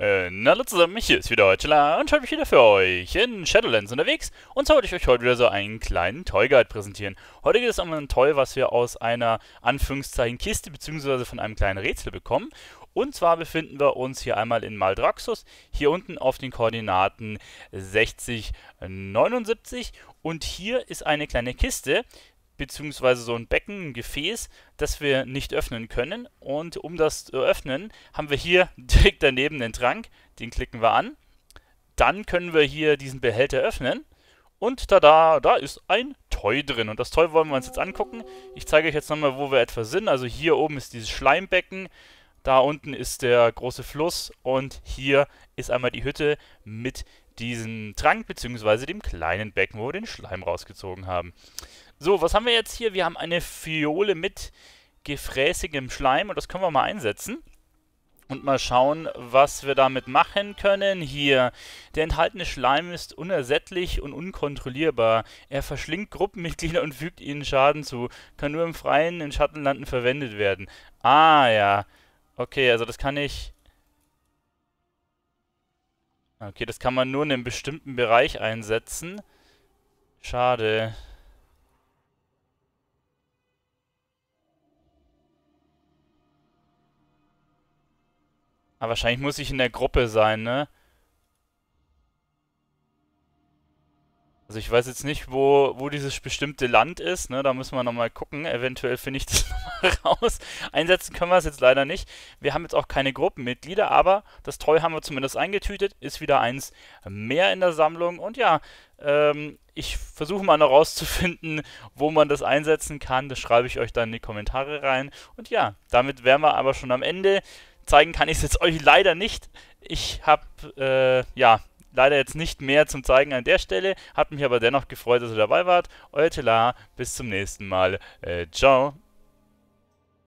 Äh, na hallo zusammen, hier ist wieder Heutschler und heute bin ich wieder für euch in Shadowlands unterwegs und zwar wollte ich euch heute wieder so einen kleinen Toy Guide präsentieren. Heute geht es um ein Toy, was wir aus einer Anführungszeichen Kiste bzw. von einem kleinen Rätsel bekommen und zwar befinden wir uns hier einmal in Maldraxus, hier unten auf den Koordinaten 60, 79. Und hier ist eine kleine Kiste, beziehungsweise so ein Becken, ein Gefäß, das wir nicht öffnen können. Und um das zu öffnen, haben wir hier direkt daneben den Trank. Den klicken wir an. Dann können wir hier diesen Behälter öffnen. Und tada, da ist ein Toy drin. Und das Toy wollen wir uns jetzt angucken. Ich zeige euch jetzt nochmal, wo wir etwa sind. Also hier oben ist dieses Schleimbecken. Da unten ist der große Fluss. Und hier ist einmal die Hütte mit diesen Trank bzw. dem kleinen Becken, wo wir den Schleim rausgezogen haben. So, was haben wir jetzt hier? Wir haben eine Fiole mit gefräßigem Schleim und das können wir mal einsetzen. Und mal schauen, was wir damit machen können. Hier, der enthaltene Schleim ist unersättlich und unkontrollierbar. Er verschlingt Gruppenmitglieder und fügt ihnen Schaden zu. Kann nur im Freien in Schattenlanden verwendet werden. Ah ja, okay, also das kann ich Okay, das kann man nur in einem bestimmten Bereich einsetzen. Schade. Aber ah, wahrscheinlich muss ich in der Gruppe sein, ne? Also ich weiß jetzt nicht, wo, wo dieses bestimmte Land ist, ne? Da müssen wir nochmal gucken. Eventuell finde ich das nochmal raus. Einsetzen können wir es jetzt leider nicht. Wir haben jetzt auch keine Gruppenmitglieder, aber das Toy haben wir zumindest eingetütet. Ist wieder eins mehr in der Sammlung. Und ja, ähm, ich versuche mal noch rauszufinden, wo man das einsetzen kann. Das schreibe ich euch dann in die Kommentare rein. Und ja, damit wären wir aber schon am Ende. Zeigen kann ich es jetzt euch leider nicht. Ich habe, äh, ja, leider jetzt nicht mehr zum Zeigen an der Stelle. Hat mich aber dennoch gefreut, dass ihr dabei wart. Euer Tela, bis zum nächsten Mal. Äh, ciao.